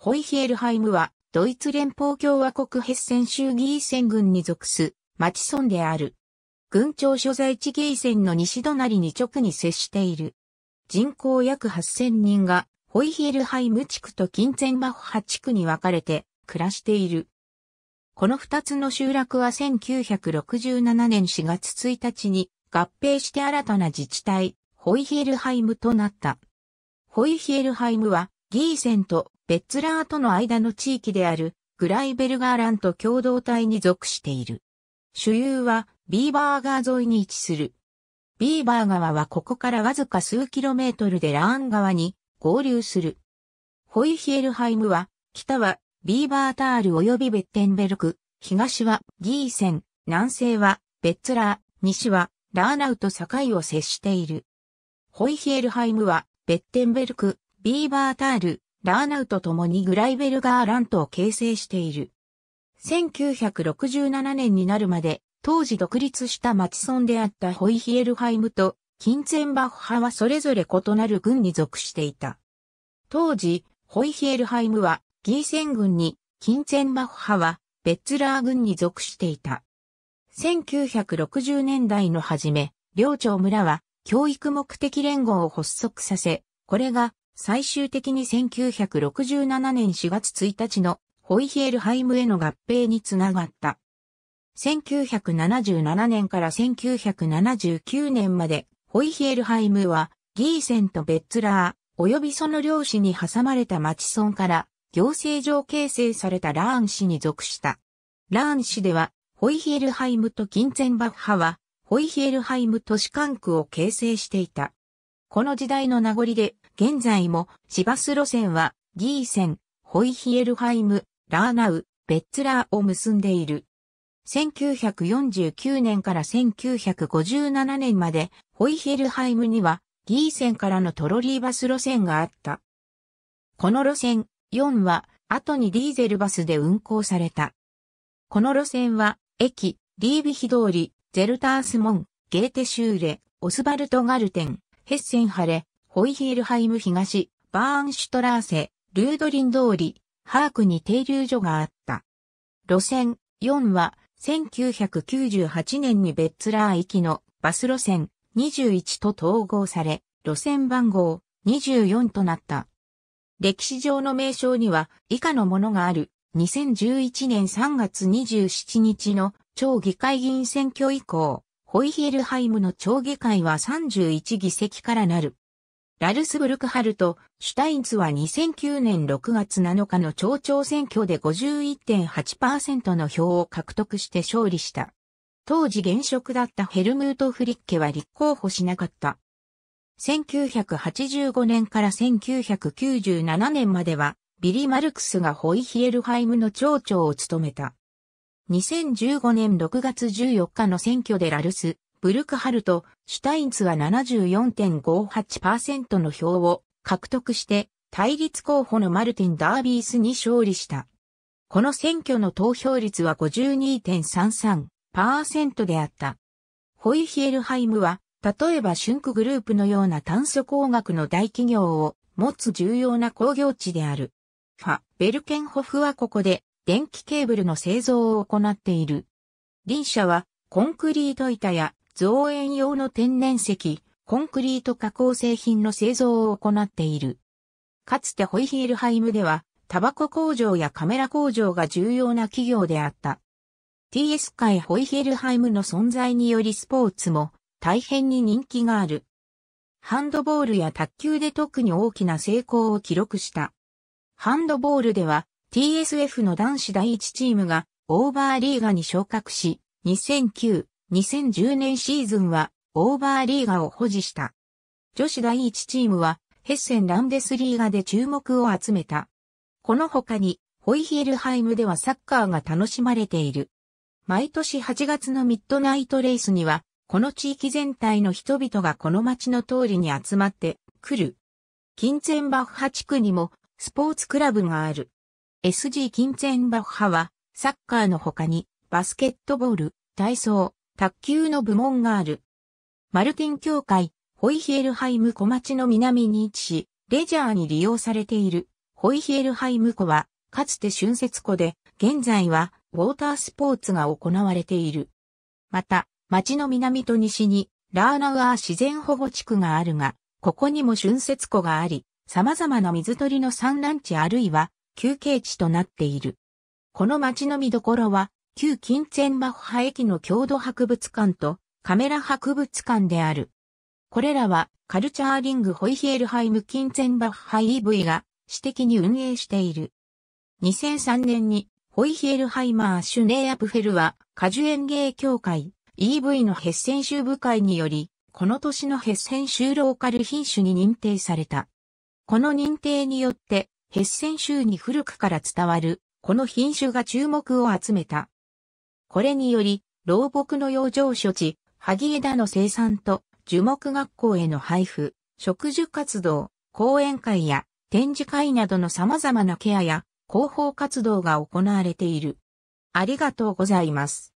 ホイヒエルハイムは、ドイツ連邦共和国ヘッセン州ギーセン郡に属す、町村である。郡庁所在地ギーセンの西隣に直に接している。人口約8000人が、ホイヒエルハイム地区と金ンマッハ地区に分かれて暮らしている。この二つの集落は1967年4月1日に合併して新たな自治体、ホイヒエルハイムとなった。ホイヒエルハイムはギーセンとベッツラーとの間の地域であるグライベルガーランと共同体に属している。主流はビーバーガー沿いに位置する。ビーバー川はここからわずか数キロメートルでラーン川に合流する。ホイヒエルハイムは、北はビーバータール及びベッテンベルク、東はギーセン、南西はベッツラー、西はラーナウと境を接している。ホイヒエルハイムは、ベッテンベルク、ビーバータール、ラーナウと共にグライベルガーラントを形成している。1967年になるまで、当時独立した町村であったホイヒエルハイムとキンツェンバッハはそれぞれ異なる軍に属していた。当時、ホイヒエルハイムはギーセン軍に、キンツェンバッハはベッツラー軍に属していた。1960年代の初め、領町村は教育目的連合を発足させ、これが最終的に1967年4月1日のホイヒエルハイムへの合併につながった。1977年から1979年まで、ホイヒエルハイムは、ギーセンとベッツラー、及びその領市に挟まれた町村から、行政上形成されたラーン市に属した。ラーン市では、ホイヒエルハイムとキンツェンバッハは、ホイヒエルハイム都市管区を形成していた。この時代の名残で、現在も市バス路線はギーセン、ホイヒエルハイム、ラーナウ、ベッツラーを結んでいる。1949年から1957年までホイヒエルハイムにはギーセンからのトロリーバス路線があった。この路線4は後にディーゼルバスで運行された。この路線は駅、リービヒ通り、ゼルタースモン、ゲーテシューレ、オスバルトガルテン、ヘッセンハレ、ホイヒールハイム東、バーンシュトラーセ、ルードリン通り、ハークに停留所があった。路線4は、1998年にベッツラー行きのバス路線21と統合され、路線番号24となった。歴史上の名称には以下のものがある。2011年3月27日の町議会議員選挙以降、ホイヒエルハイムの町議会は31議席からなる。ラルスブルクハルト、シュタインツは2009年6月7日の町長選挙で51.8%の票を獲得して勝利した。当時現職だったヘルムート・フリッケは立候補しなかった。1985年から1997年までは、ビリ・マルクスがホイヒエルハイムの町長を務めた。2015年6月14日の選挙でラルス、ブルクハルト、シュタインツは74.58%の票を獲得して対立候補のマルティン・ダービースに勝利した。この選挙の投票率は52.33%であった。ホイヒエルハイムは、例えばシュンクグループのような炭素工学の大企業を持つ重要な工業地である。ファ・ベルケンホフはここで電気ケーブルの製造を行っている。臨社はコンクリート板や造園用の天然石、コンクリート加工製品の製造を行っている。かつてホイヒールハイムでは、タバコ工場やカメラ工場が重要な企業であった。TS 界ホイヒールハイムの存在によりスポーツも大変に人気がある。ハンドボールや卓球で特に大きな成功を記録した。ハンドボールでは TSF の男子第一チームがオーバーリーガに昇格し、2009 2010年シーズンはオーバーリーガを保持した。女子第一チームはヘッセンランデスリーガで注目を集めた。この他にホイヒールハイムではサッカーが楽しまれている。毎年8月のミッドナイトレースには、この地域全体の人々がこの街の通りに集まってくる。キンツェンバッハ地区にもスポーツクラブがある。SG キンツェンバッハはサッカーの他にバスケットボール、体操、卓球の部門がある。マルティン協会、ホイヒエルハイム湖町の南に位置し、レジャーに利用されている、ホイヒエルハイム湖は、かつて春節湖で、現在は、ウォータースポーツが行われている。また、町の南と西に、ラーナワー自然保護地区があるが、ここにも春節湖があり、様々な水鳥の産卵地あるいは、休憩地となっている。この町の見どころは、旧金銭バッハ駅の郷土博物館とカメラ博物館である。これらはカルチャーリングホイヒエルハイム金銭バッハ EV が私的に運営している。2003年にホイヒエルハイマーシュネーアプフェルは果樹園芸協会 EV のヘッセン州部会により、この年のヘッセン州ローカル品種に認定された。この認定によって、ヘッセン州に古くから伝わる、この品種が注目を集めた。これにより、老木の養生処置、萩枝の生産と樹木学校への配布、植樹活動、講演会や展示会などの様々なケアや広報活動が行われている。ありがとうございます。